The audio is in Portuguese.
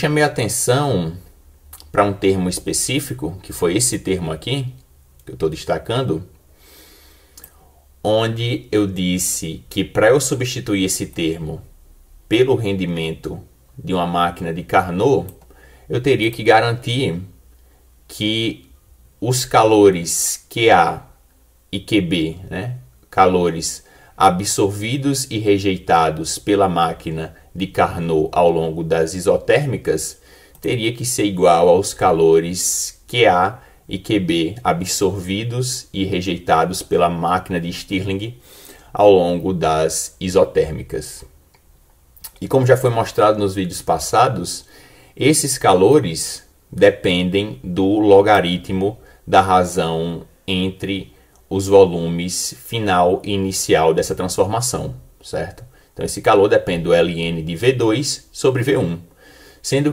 chamei atenção para um termo específico, que foi esse termo aqui, que eu estou destacando, onde eu disse que para eu substituir esse termo pelo rendimento de uma máquina de Carnot, eu teria que garantir que os calores QA e QB, né? calores absorvidos e rejeitados pela máquina de Carnot ao longo das isotérmicas teria que ser igual aos calores QA e QB absorvidos e rejeitados pela máquina de Stirling ao longo das isotérmicas. E como já foi mostrado nos vídeos passados, esses calores dependem do logaritmo da razão entre os volumes final e inicial dessa transformação, certo? Então esse calor depende do LN de V2 sobre V1, sendo